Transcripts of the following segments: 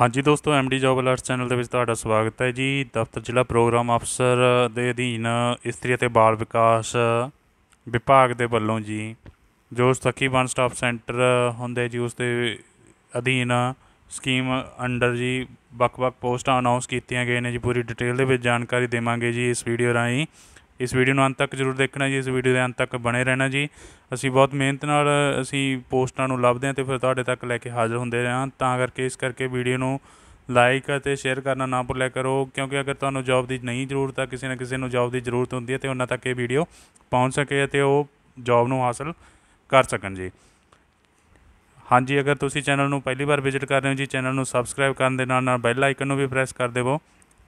ਹਾਂਜੀ ਦੋਸਤੋ MD job alerts channel ਦੇ ਵਿੱਚ ਤੁਹਾਡਾ ਸਵਾਗਤ ਹੈ ਜੀ ਦਫ਼ਤਰ ਜ਼ਿਲ੍ਹਾ ਪ੍ਰੋਗਰਾਮ ਅਫਸਰ ਦੇ ਅਧੀਨ ਇਸਤਰੀ ਅਤੇ ਬਾਲ ਵਿਕਾਸ ਵਿਭਾਗ ਦੇ ਵੱਲੋਂ ਜੀ ਜੋ ਸਖੀ ਵਨ ਸਟਾਪ ਸੈਂਟਰ ਹੁੰਦੇ ਜੀ ਉਸ ਦੇ ਅਧੀਨ ਸਕੀਮ ਅੰਡਰ ਜੀ ਵੱਖ-ਵੱਖ ਪੋਸਟਾਂ ਅਨਾਉਂਸ ਕੀਤੀਆਂ ਗਏ ਨੇ ਜੀ ਪੂਰੀ ਡਿਟੇਲ ਦੇ ਵਿੱਚ ਜਾਣਕਾਰੀ ਦੇਵਾਂਗੇ ਜੀ ਇਸ ਵੀਡੀਓ ਰਾਹੀਂ ਇਸ ਵੀਡੀਓ ਨੂੰ ਅੰਤ ਤੱਕ ਜ਼ਰੂਰ ਦੇਖਣਾ ਜੀ ਇਸ ਵੀਡੀਓ ਦੇ ਅੰਤ ਤੱਕ ਬਣੇ ਰਹਿਣਾ ਜੀ ਅਸੀਂ ਬਹੁਤ ਮਿਹਨਤ ਨਾਲ ਅਸੀਂ ਪੋਸਟਾਂ ਨੂੰ ਲੱਭਦੇ ਹਾਂ ਤੇ ਫਿਰ ਤੁਹਾਡੇ ਤੱਕ ਲੈ ਕੇ ਹਾਜ਼ਰ ਹੁੰਦੇ ਰਹਾਂ ਤਾਂ ਕਰਕੇ ਇਸ ਕਰਕੇ ਵੀਡੀਓ ਨੂੰ ਲਾਈਕ ਅਤੇ ਸ਼ੇਅਰ ਕਰਨਾ ਨਾ ਭੁੱਲਿਆ ਕਰੋ ਕਿਉਂਕਿ ਅਗਰ ਤੁਹਾਨੂੰ ਜੌਬ ਦੀ ਨਹੀਂ ਜ਼ਰੂਰਤ ਹੈ ਕਿਸੇ ਨਾ ਕਿਸੇ ਨੂੰ ਜੌਬ ਦੀ ਜ਼ਰੂਰਤ ਹੁੰਦੀ ਹੈ ਤੇ ਉਹਨਾਂ ਤੱਕ ਇਹ ਵੀਡੀਓ ਪਹੁੰਚ ਸਕੇ ਅਤੇ ਉਹ ਜੌਬ ਨੂੰ ਹਾਸਲ ਕਰ ਸਕਣ ਜੀ ਹਾਂਜੀ ਅਗਰ ਤੁਸੀਂ ਚੈਨਲ ਨੂੰ ਪਹਿਲੀ ਵਾਰ ਵਿਜ਼ਿਟ ਕਰ ਰਹੇ ਹੋ ਜੀ ਚੈਨਲ ਨੂੰ ਸਬਸਕ੍ਰਾਈਬ ਕਰਨ ਦੇ ਨਾਲ ਨਾਲ ਬੈਲ ਆਈਕਨ ਨੂੰ ਵੀ ਪ੍ਰੈਸ ਕਰ ਦੇਵੋ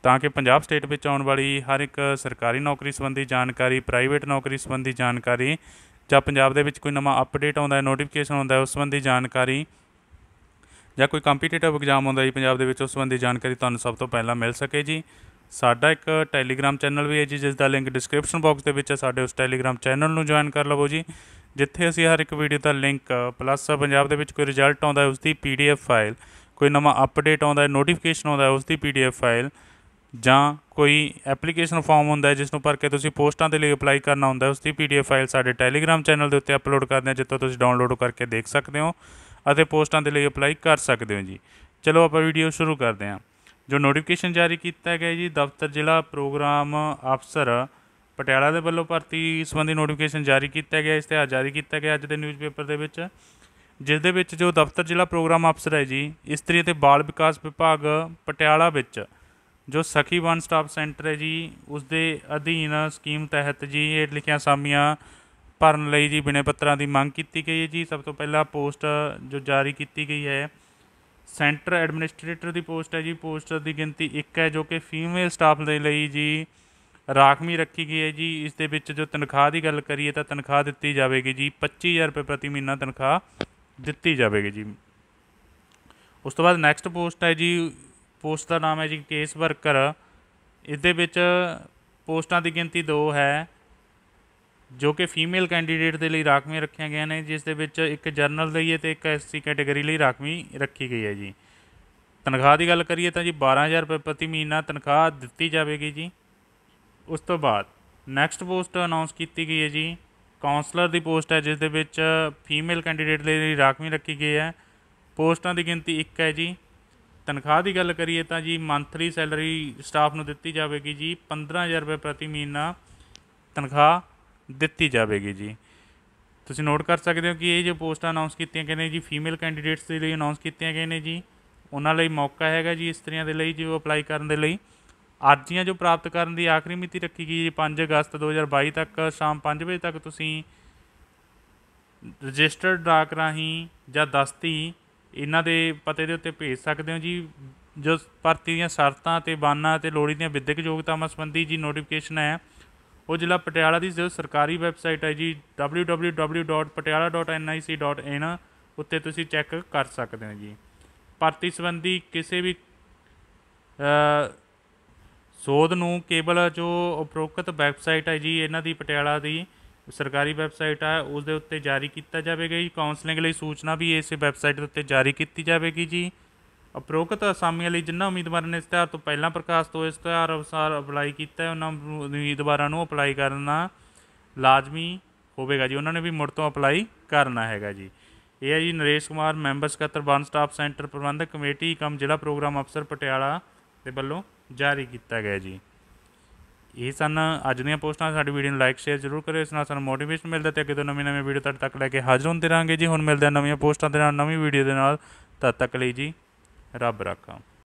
ਤਾਂ ਕਿ ਪੰਜਾਬ ਸਟੇਟ ਵਿੱਚ ਆਉਣ ਵਾਲੀ ਹਰ ਇੱਕ ਸਰਕਾਰੀ ਨੌਕਰੀ ਸੰਬੰਧੀ ਜਾਣਕਾਰੀ ਪ੍ਰਾਈਵੇਟ ਨੌਕਰੀ ਸੰਬੰਧੀ ਜਾਣਕਾਰੀ ਜਾਂ ਪੰਜਾਬ ਦੇ ਵਿੱਚ ਕੋਈ ਨਵਾਂ ਅਪਡੇਟ ਆਉਂਦਾ ਹੈ ਨੋਟੀਫਿਕੇਸ਼ਨ ਆਉਂਦਾ ਹੈ ਉਸ ਸੰਬੰਧੀ ਜਾਣਕਾਰੀ ਜਾਂ ਕੋਈ ਕੰਪੀਟੀਟਿਵ ਐਗਜ਼ਾਮ ਆਉਂਦਾ ਹੈ ਪੰਜਾਬ ਦੇ ਵਿੱਚ ਉਸ ਸੰਬੰਧੀ ਜਾਣਕਾਰੀ ਤੁਹਾਨੂੰ ਸਭ ਤੋਂ ਪਹਿਲਾਂ ਮਿਲ ਸਕੇ ਜੀ ਸਾਡਾ ਇੱਕ ਟੈਲੀਗ੍ਰam ਚੈਨਲ ਵੀ ਹੈ ਜੀ ਜਿਸ ਦਾ ਲਿੰਕ ਡਿਸਕ੍ਰਿਪਸ਼ਨ ਬਾਕਸ ਦੇ ਵਿੱਚ ਹੈ ਸਾਡੇ ਉਸ ਟੈਲੀਗ੍ਰam ਚੈਨਲ ਨੂੰ ਜੁਆਇਨ ਕਰ ਲਵੋ ਜੀ ਜਿੱਥੇ ਅਸੀਂ ਹਰ ਇੱਕ ਵੀਡੀਓ ਦਾ ਲਿੰਕ ਪਲੱਸ ਪੰਜਾਬ ਦੇ ਵਿੱਚ ਕੋਈ ਰਿਜ਼ਲਟ ਆਉਂਦਾ ਹੈ ਉਸ ਦੀ ਪੀਡੀਐਫ ਫਾਈਲ ਕੋਈ ਨਵਾਂ ਅਪਡੇਟ ਆਉਂਦਾ ਹੈ ਨੋਟੀਫਿਕੇਸ਼ਨ ਆਉਂਦਾ ਹੈ ਉਸ ਦੀ ਪੀਡੀਐਫ ਫਾਈਲ ਜਾਂ ਕੋਈ ਐਪਲੀਕੇਸ਼ਨ ਫਾਰਮ ਹੁੰਦਾ ਜਿਸ ਨੂੰ ਭਰ ਕੇ ਤੁਸੀਂ ਪੋਸਟਾਂ ਦੇ ਲਈ ਅਪਲਾਈ ਕਰਨਾ ਹੁੰਦਾ ਉਸ ਦੀ ਪੀਡੀਐਫ ਫਾਈਲ ਸਾਡੇ ਟੈਲੀਗ੍ਰਾਮ ਚੈਨਲ ਦੇ ਉੱਤੇ ਅਪਲੋਡ ਕਰਦੇ ਹਾਂ ਜਿੱਥੋਂ ਤੁਸੀਂ ਡਾਊਨਲੋਡ ਕਰਕੇ ਦੇਖ ਸਕਦੇ ਹੋ ਅਤੇ ਪੋਸਟਾਂ ਦੇ ਲਈ ਅਪਲਾਈ ਕਰ ਸਕਦੇ ਹੋ ਜੀ ਚਲੋ ਆਪਾਂ ਵੀਡੀਓ ਸ਼ੁਰੂ ਕਰਦੇ ਹਾਂ ਜੋ ਨੋਟੀਫਿਕੇਸ਼ਨ ਜਾਰੀ ਕੀਤਾ ਗਿਆ ਜੀ ਦਫ਼ਤਰ ਜ਼ਿਲ੍ਹਾ ਪ੍ਰੋਗਰਾਮ ਅਫਸਰ ਪਟਿਆਲਾ ਦੇ ਵੱਲੋਂ ਭਰਤੀ ਸੰਬੰਧੀ ਨੋਟੀਫਿਕੇਸ਼ਨ ਜਾਰੀ ਕੀਤਾ ਗਿਆ ਇਸ਼ਤਿਹਾਰ ਜਾਰੀ ਕੀਤਾ ਗਿਆ ਅੱਜ ਦੇ ਨਿਊਜ਼ਪੇਪਰ ਦੇ ਵਿੱਚ ਜਿਸ ਦੇ ਵਿੱਚ ਜੋ ਦਫ਼ਤਰ ਜ਼ਿਲ੍ਹਾ ਪ੍ਰੋਗਰਾਮ ਅਫਸਰ ਹੈ ਜੀ ਇਸਤਰੀ ਅਤੇ ਬਾਲ ਵਿਕਾਸ ਵਿਭਾਗ ਪਟਿਆਲਾ ਵਿੱਚ ਜੋ ਸਖੀ ਵਨ ਸਟਾਪ ਸੈਂਟਰ ਹੈ ਜੀ ਉਸ ਦੇ ਅਧੀਨ ਸਕੀਮ ਤਹਿਤ ਜੀ ਇਹ ਲਿਖਿਆ ਸਾਮੀਆਂ ਭਰਨ ਲਈ ਜੀ ਬਿਨੇ ਪੱਤਰਾਂ ਦੀ ਮੰਗ ਕੀਤੀ ਗਈ ਹੈ ਜੀ ਸਭ ਤੋਂ ਪਹਿਲਾਂ ਪੋਸਟ ਜੋ ਜਾਰੀ ਕੀਤੀ ਗਈ ਹੈ ਸੈਂਟਰ ਐਡਮਿਨਿਸਟ੍ਰੇਟਰ ਦੀ ਪੋਸਟ ਹੈ ਜੀ ਪੋਸਟ ਦੀ ਗਿਣਤੀ 1 ਹੈ ਜੋ ਕਿ ਫੀਮੇਲ ਸਟਾਫ ਦੇ ਲਈ ਜੀ ਰਾਖਵੀਂ ਰੱਖੀ ਗਈ ਹੈ ਜੀ ਇਸ ਦੇ ਵਿੱਚ ਜੋ ਤਨਖਾਹ ਦੀ ਗੱਲ ਕਰੀਏ ਤਾਂ ਤਨਖਾਹ ਦਿੱਤੀ ਜਾਵੇਗੀ ਜੀ 25000 ਰੁਪਏ ਪ੍ਰਤੀ ਮਹੀਨਾ ਤਨਖਾਹ ਦਿੱਤੀ ਜਾਵੇਗੀ ਜੀ ਉਸ ਤੋਂ ਬਾਅਦ ਨੈਕਸਟ ਪੋਸਟ ਹੈ ਜੀ ਪੋਸਟ ਦਾ ਨਾਮ ਹੈ ਜੀ ਕੇਸ ਵਰਕਰ ਇਸ ਦੇ ਵਿੱਚ ਪੋਸਟਾਂ ਦੀ ਗਿਣਤੀ 2 ਹੈ ਜੋ ਕਿ ਫੀਮੇਲ ਕੈਂਡੀਡੇਟ ਦੇ ਲਈ ਰਾਖਵੀਆਂ ਰੱਖੀਆਂ ਗਈਆਂ ਨੇ ਜਿਸ ਦੇ ਵਿੱਚ ਇੱਕ ਜਰਨਲ ਲਈ ਹੈ ਤੇ ਇੱਕ ਐਸਸੀ ਕੈਟਾਗਰੀ ਲਈ ਰਾਖਵੀਂ ਰੱਖੀ ਗਈ ਹੈ ਜੀ ਤਨਖਾਹ ਦੀ ਗੱਲ ਕਰੀਏ ਤਾਂ ਜੀ 12000 ਰੁਪਏ ਪ੍ਰਤੀ ਮਹੀਨਾ ਤਨਖਾਹ ਦਿੱਤੀ ਜਾਵੇਗੀ ਜੀ ਉਸ ਤੋਂ ਬਾਅਦ ਨੈਕਸਟ ਪੋਸਟ ਅਨਾਉਂਸ ਕੀਤੀ ਗਈ ਹੈ ਜੀ ਕਾਉਂਸਲਰ ਦੀ ਪੋਸਟ ਹੈ ਜਿਸ ਦੇ ਵਿੱਚ ਫੀਮੇਲ ਕੈਂਡੀਡੇਟ ਲਈ ਰਾਖਵੀਂ ਰੱਖੀ ਗਈ ਹੈ ਪੋਸਟਾਂ ਦੀ ਗਿਣਤੀ 1 ਹੈ ਜੀ ਤਨਖਾਹ ਦੀ ਗੱਲ ਕਰੀਏ ਤਾਂ ਜੀ ਮੰਥਲੀ ਸੈਲਰੀ ਸਟਾਫ ਨੂੰ ਦਿੱਤੀ ਜਾਵੇਗੀ ਜੀ 15000 ਰੁਪਏ ਪ੍ਰਤੀ ਮਹੀਨਾ ਤਨਖਾਹ ਦਿੱਤੀ ਜਾਵੇਗੀ ਜੀ ਤੁਸੀਂ ਨੋਟ ਕਰ ਸਕਦੇ ਹੋ ਕਿ ਇਹ ਜੋ ਪੋਸਟਾਂ ਅਨਾਉਂਸ ਕੀਤੀਆਂ ਗਈਆਂ ਨੇ ਜੀ ਫੀਮੇਲ ਕੈਂਡੀਡੇਟਸ ਦੇ ਲਈ ਅਨਾਉਂਸ ਕੀਤੀਆਂ ਗਈਆਂ ਨੇ ਜੀ ਉਹਨਾਂ ਲਈ ਮੌਕਾ ਹੈਗਾ ਜੀ ਇਸਤਰੀਆਂ ਦੇ ਲਈ ਜੋ ਅਪਲਾਈ ਕਰਨ ਦੇ ਲਈ ਅਰਜ਼ੀਆਂ ਜੋ ਪ੍ਰਾਪਤ ਕਰਨ ਦੀ ਆਖਰੀ ਮਿਤੀ ਰੱਖੀ ਗਈ ਜੀ 5 ਅਗਸਤ 2022 ਤੱਕ ਸ਼ਾਮ 5 ਵਜੇ ਤੱਕ ਤੁਸੀਂ ਰਜਿਸਟਰਡ ਡਾਕ ਰਾਹੀਂ ਜਾਂ ਦਸਤੀ ਇਹਨਾਂ ਦੇ ਪਤੇ ਦੇ ਉੱਤੇ ਭੇਜ ਸਕਦੇ ਹੋ ਜੀ ਜੋ ਭਰਤੀ ਦੀਆਂ ਸ਼ਰਤਾਂ ਤੇ ਬਾਨਾਂ ਤੇ ਲੋੜੀਂਦੀਆਂ ਵਿਦਿਅਕ ਯੋਗਤਾਵਾਂ ਸੰਬੰਧੀ ਜੀ ਨੋਟੀਫਿਕੇਸ਼ਨ ਹੈ ਉਹ ਜ਼ਿਲ੍ਹਾ ਪਟਿਆਲਾ ਦੀ ਜੋ ਸਰਕਾਰੀ ਵੈਬਸਾਈਟ ਹੈ ਜੀ www.patiala.nic.in ਉੱਤੇ ਤੁਸੀਂ ਚੈੱਕ ਕਰ ਸਕਦੇ ਹੋ ਜੀ ਭਰਤੀ ਸੰਬੰਧੀ ਕਿਸੇ ਵੀ ਸੋਧ ਨੂੰ ਕੇਵਲ ਜੋ ਉਪਰੋਕਤ ਵੈਬਸਾਈਟ ਹੈ ਜੀ ਇਹਨਾਂ ਦੀ ਪਟਿਆਲਾ ਦੀ ਸਰਕਾਰੀ ਵੈਬਸਾਈਟ ਆ ਉਸ ਦੇ ਉੱਤੇ ਜਾਰੀ ਕੀਤਾ ਜਾਵੇਗਾ ਜੀ ਕਾਉਂਸਲਿੰਗ ਲਈ ਸੂਚਨਾ ਵੀ ਇਸੇ ਵੈਬਸਾਈਟ ਦੇ ਉੱਤੇ ਜਾਰੀ ਕੀਤੀ ਜਾਵੇਗੀ ਜੀ ਉਪਰੋਕਤ ਅਸਾਮੀਆਂ ਲਈ ਜਿਨ੍ਹਾਂ ਉਮੀਦਵਾਰਾਂ ਨੇ ਇਸ਼ਤਿਹਾਰ ਤੋਂ ਪਹਿਲਾਂ ਪ੍ਰਕਾਸ਼ ਤੋਂ ਇਸ਼ਤਿਹਾਰ ਅਨੁਸਾਰ ਅਪਲਾਈ ਕੀਤਾ ਹੈ ਉਹਨਾਂ ਉਮੀਦਵਾਰਾਂ ਨੂੰ ਅਪਲਾਈ ਕਰਨਾ ਲਾਜ਼ਮੀ ਹੋਵੇਗਾ ਜੀ ਉਹਨਾਂ ਨੇ ਵੀ ਮੁੜ ਤੋਂ ਅਪਲਾਈ ਕਰਨਾ ਹੈਗਾ ਜੀ ਇਹ ਹੈ ਜੀ ਨਰੇਸ਼ ਕੁਮਾਰ ਮੈਂਬਰ ਸਕੱਤਰ ਵਨ ਸਟਾਪ ਸੈਂਟਰ ਪ੍ਰਬੰਧਕ ਕਮੇਟੀ ਕਮ ਜ਼ਿਲ੍ਹਾ ਪ੍ਰੋਗਰਾਮ ਅਫਸਰ ਪਟਿਆਲਾ ਦੇ ਵੱਲੋਂ ਜਾਰੀ ਕੀਤਾ ਗਿਆ ਜੀ ਇਹ ਸਨ ਅੱਜ ਦੀਆਂ ਪੋਸਟਾਂ ਸਾਡੀ ਵੀਡੀਓ ਨੂੰ ਲਾਈਕ ਸ਼ੇਅਰ ਜ਼ਰੂਰ ਕਰਿਓ ਇਸ ਨਾਲ ਸਾਨੂੰ ਮੋਟੀਵੇਸ਼ਨ ਮਿਲਦਾ ਤੇ ਅੱਗੇ ਤੋਂ ਨਵੀਂ ਨਵੀਂ ਵੀਡੀਓ ਤੁਹਾਡੇ ਤੱਕ ਲੈ ਕੇ ਹਾਜ਼ਰ ਹੁੰਦੇ ਰਾਂਗੇ ਜੀ ਹੁਣ ਮਿਲਦੇ ਆ ਨਵੀਆਂ ਪੋਸਟਾਂ ਦੇ ਨਾਲ ਨਵੀਂ ਵੀਡੀਓ ਦੇ ਨਾਲ ਤਦ ਤੱਕ ਲਈ ਜੀ ਰੱਬ ਰਾਖਾ